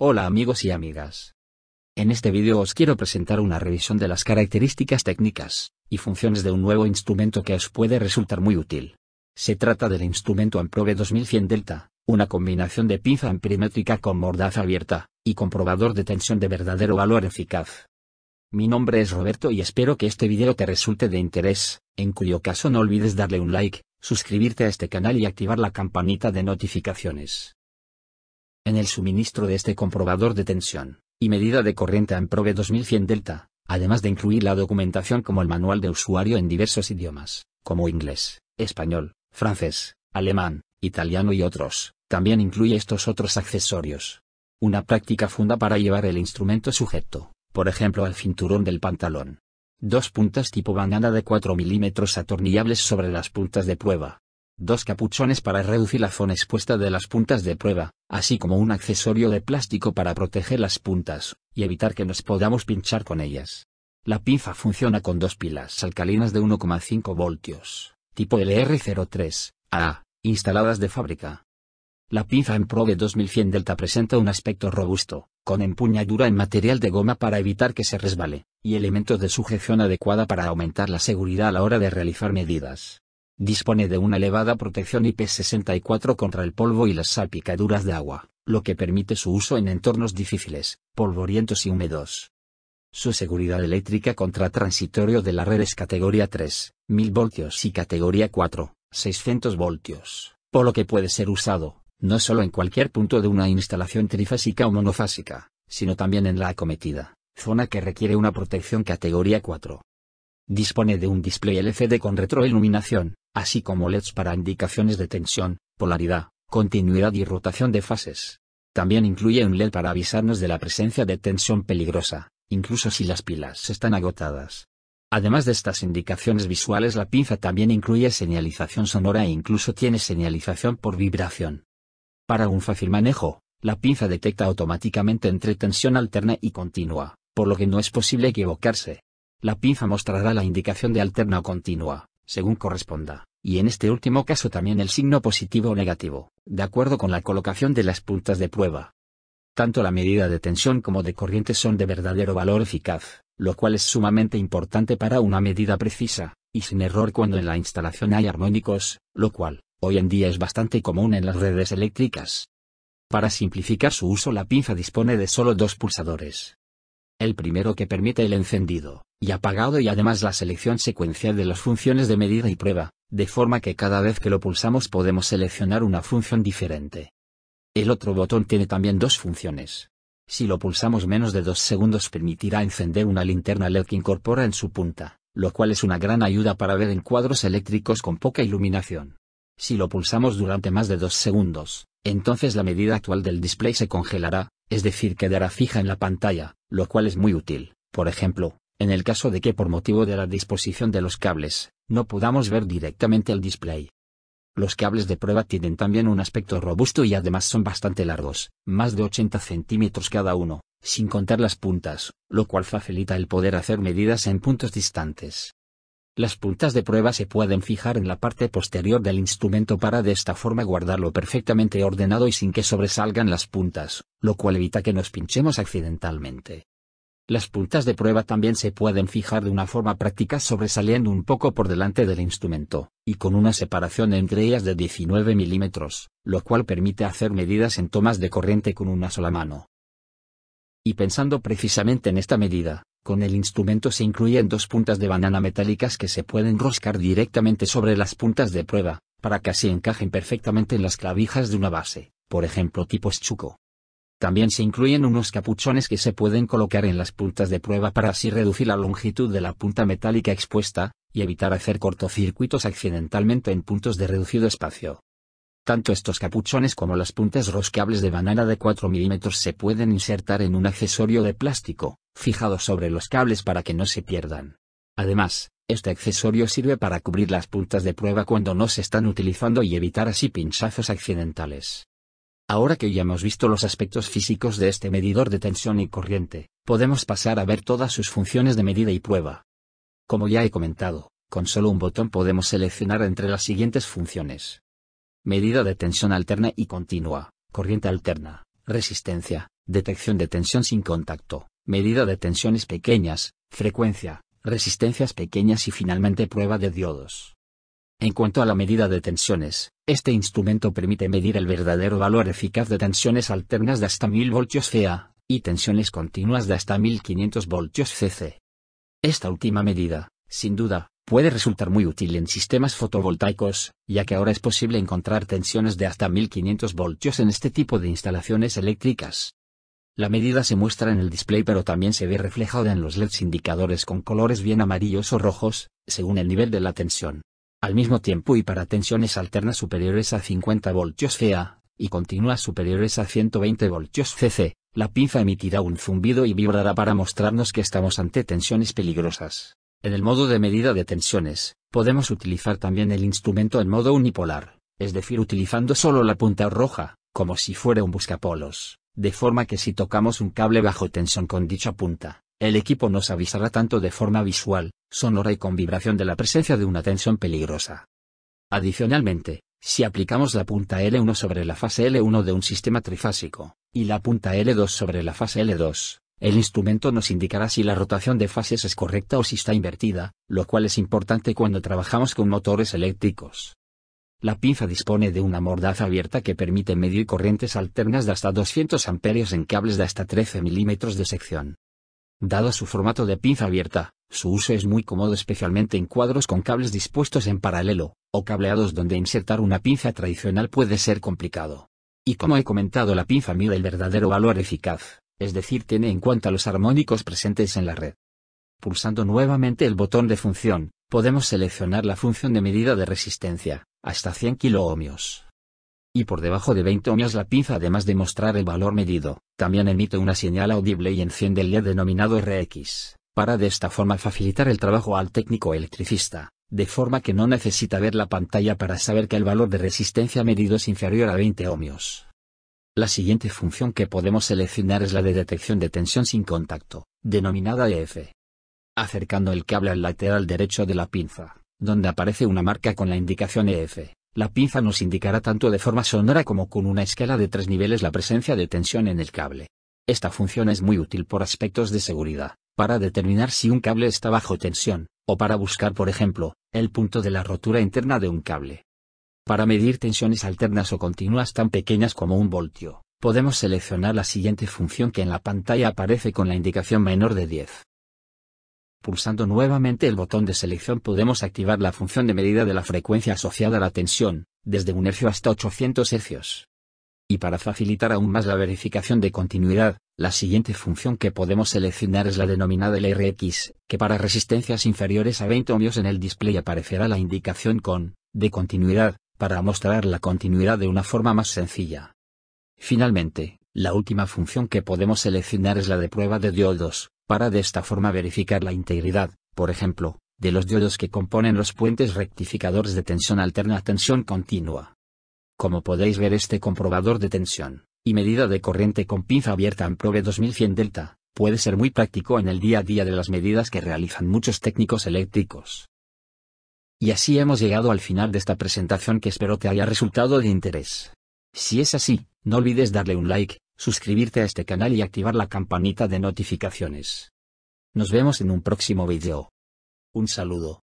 Hola amigos y amigas. En este vídeo os quiero presentar una revisión de las características técnicas y funciones de un nuevo instrumento que os puede resultar muy útil. Se trata del instrumento Amprobe 2100 Delta, una combinación de pinza amperimétrica con mordaza abierta y comprobador de tensión de verdadero valor eficaz. Mi nombre es Roberto y espero que este vídeo te resulte de interés, en cuyo caso no olvides darle un like, suscribirte a este canal y activar la campanita de notificaciones en el suministro de este comprobador de tensión y medida de corriente en Probe 2100 Delta, además de incluir la documentación como el manual de usuario en diversos idiomas, como inglés, español, francés, alemán, italiano y otros, también incluye estos otros accesorios. Una práctica funda para llevar el instrumento sujeto, por ejemplo al cinturón del pantalón. Dos puntas tipo banana de 4 milímetros atornillables sobre las puntas de prueba, dos capuchones para reducir la zona expuesta de las puntas de prueba, así como un accesorio de plástico para proteger las puntas, y evitar que nos podamos pinchar con ellas. La pinza funciona con dos pilas alcalinas de 1,5 voltios, tipo LR03, a, instaladas de fábrica. La pinza en Probe 2100 Delta presenta un aspecto robusto, con empuñadura en material de goma para evitar que se resbale, y elementos de sujeción adecuada para aumentar la seguridad a la hora de realizar medidas. Dispone de una elevada protección IP64 contra el polvo y las salpicaduras de agua, lo que permite su uso en entornos difíciles, polvorientos y húmedos. Su seguridad eléctrica contra transitorio de la red es categoría 3, 1000 voltios y categoría 4, 600 voltios, por lo que puede ser usado, no solo en cualquier punto de una instalación trifásica o monofásica, sino también en la acometida, zona que requiere una protección categoría 4. Dispone de un display LCD con retroiluminación, así como LEDs para indicaciones de tensión, polaridad, continuidad y rotación de fases. También incluye un LED para avisarnos de la presencia de tensión peligrosa, incluso si las pilas están agotadas. Además de estas indicaciones visuales la pinza también incluye señalización sonora e incluso tiene señalización por vibración. Para un fácil manejo, la pinza detecta automáticamente entre tensión alterna y continua, por lo que no es posible equivocarse la pinza mostrará la indicación de alterna o continua, según corresponda, y en este último caso también el signo positivo o negativo, de acuerdo con la colocación de las puntas de prueba. Tanto la medida de tensión como de corriente son de verdadero valor eficaz, lo cual es sumamente importante para una medida precisa, y sin error cuando en la instalación hay armónicos, lo cual, hoy en día es bastante común en las redes eléctricas. Para simplificar su uso la pinza dispone de solo dos pulsadores, el primero que permite el encendido y apagado y además la selección secuencial de las funciones de medida y prueba, de forma que cada vez que lo pulsamos podemos seleccionar una función diferente. El otro botón tiene también dos funciones. Si lo pulsamos menos de dos segundos permitirá encender una linterna LED que incorpora en su punta, lo cual es una gran ayuda para ver en cuadros eléctricos con poca iluminación. Si lo pulsamos durante más de dos segundos, entonces la medida actual del display se congelará, es decir quedará fija en la pantalla, lo cual es muy útil, por ejemplo, en el caso de que por motivo de la disposición de los cables, no podamos ver directamente el display. Los cables de prueba tienen también un aspecto robusto y además son bastante largos, más de 80 centímetros cada uno, sin contar las puntas, lo cual facilita el poder hacer medidas en puntos distantes. Las puntas de prueba se pueden fijar en la parte posterior del instrumento para de esta forma guardarlo perfectamente ordenado y sin que sobresalgan las puntas, lo cual evita que nos pinchemos accidentalmente. Las puntas de prueba también se pueden fijar de una forma práctica sobresaliendo un poco por delante del instrumento, y con una separación entre ellas de 19 milímetros, lo cual permite hacer medidas en tomas de corriente con una sola mano. Y pensando precisamente en esta medida, con el instrumento se incluyen dos puntas de banana metálicas que se pueden roscar directamente sobre las puntas de prueba, para que así encajen perfectamente en las clavijas de una base, por ejemplo tipo schuko. También se incluyen unos capuchones que se pueden colocar en las puntas de prueba para así reducir la longitud de la punta metálica expuesta, y evitar hacer cortocircuitos accidentalmente en puntos de reducido espacio. Tanto estos capuchones como las puntas roscables de banana de 4 mm se pueden insertar en un accesorio de plástico, fijado sobre los cables para que no se pierdan. Además, este accesorio sirve para cubrir las puntas de prueba cuando no se están utilizando y evitar así pinchazos accidentales. Ahora que ya hemos visto los aspectos físicos de este medidor de tensión y corriente, podemos pasar a ver todas sus funciones de medida y prueba. Como ya he comentado, con solo un botón podemos seleccionar entre las siguientes funciones medida de tensión alterna y continua, corriente alterna, resistencia, detección de tensión sin contacto, medida de tensiones pequeñas, frecuencia, resistencias pequeñas y finalmente prueba de diodos. En cuanto a la medida de tensiones, este instrumento permite medir el verdadero valor eficaz de tensiones alternas de hasta 1000 voltios CA, y tensiones continuas de hasta 1500 voltios CC. Esta última medida, sin duda, puede resultar muy útil en sistemas fotovoltaicos, ya que ahora es posible encontrar tensiones de hasta 1500 voltios en este tipo de instalaciones eléctricas. La medida se muestra en el display pero también se ve reflejada en los LEDs indicadores con colores bien amarillos o rojos, según el nivel de la tensión. Al mismo tiempo y para tensiones alternas superiores a 50 voltios FA y continuas superiores a 120 voltios CC, la pinza emitirá un zumbido y vibrará para mostrarnos que estamos ante tensiones peligrosas. En el modo de medida de tensiones, podemos utilizar también el instrumento en modo unipolar, es decir utilizando solo la punta roja, como si fuera un buscapolos, de forma que si tocamos un cable bajo tensión con dicha punta, el equipo nos avisará tanto de forma visual, sonora y con vibración de la presencia de una tensión peligrosa. Adicionalmente, si aplicamos la punta L1 sobre la fase L1 de un sistema trifásico, y la punta L2 sobre la fase L2, el instrumento nos indicará si la rotación de fases es correcta o si está invertida, lo cual es importante cuando trabajamos con motores eléctricos. La pinza dispone de una mordaza abierta que permite medir corrientes alternas de hasta 200 amperios en cables de hasta 13 milímetros de sección. Dado su formato de pinza abierta, su uso es muy cómodo especialmente en cuadros con cables dispuestos en paralelo, o cableados donde insertar una pinza tradicional puede ser complicado. Y como he comentado la pinza mide el verdadero valor eficaz es decir tiene en cuenta los armónicos presentes en la red. Pulsando nuevamente el botón de función, podemos seleccionar la función de medida de resistencia, hasta 100 kΩ Y por debajo de 20 ohmios la pinza además de mostrar el valor medido, también emite una señal audible y enciende el LED denominado RX, para de esta forma facilitar el trabajo al técnico electricista, de forma que no necesita ver la pantalla para saber que el valor de resistencia medido es inferior a 20 ohmios. La siguiente función que podemos seleccionar es la de detección de tensión sin contacto, denominada EF. Acercando el cable al lateral derecho de la pinza, donde aparece una marca con la indicación EF, la pinza nos indicará tanto de forma sonora como con una escala de tres niveles la presencia de tensión en el cable. Esta función es muy útil por aspectos de seguridad, para determinar si un cable está bajo tensión, o para buscar por ejemplo, el punto de la rotura interna de un cable. Para medir tensiones alternas o continuas tan pequeñas como un voltio, podemos seleccionar la siguiente función que en la pantalla aparece con la indicación menor de 10. Pulsando nuevamente el botón de selección podemos activar la función de medida de la frecuencia asociada a la tensión, desde un hercio hasta 800 Hz. Y para facilitar aún más la verificación de continuidad, la siguiente función que podemos seleccionar es la denominada LRX, que para resistencias inferiores a 20 ohmios en el display aparecerá la indicación con, de continuidad, para mostrar la continuidad de una forma más sencilla. Finalmente, la última función que podemos seleccionar es la de prueba de diodos, para de esta forma verificar la integridad, por ejemplo, de los diodos que componen los puentes rectificadores de tensión alterna a tensión continua. Como podéis ver este comprobador de tensión y medida de corriente con pinza abierta en Probe 2100 Delta, puede ser muy práctico en el día a día de las medidas que realizan muchos técnicos eléctricos. Y así hemos llegado al final de esta presentación que espero te haya resultado de interés. Si es así, no olvides darle un like, suscribirte a este canal y activar la campanita de notificaciones. Nos vemos en un próximo video. Un saludo.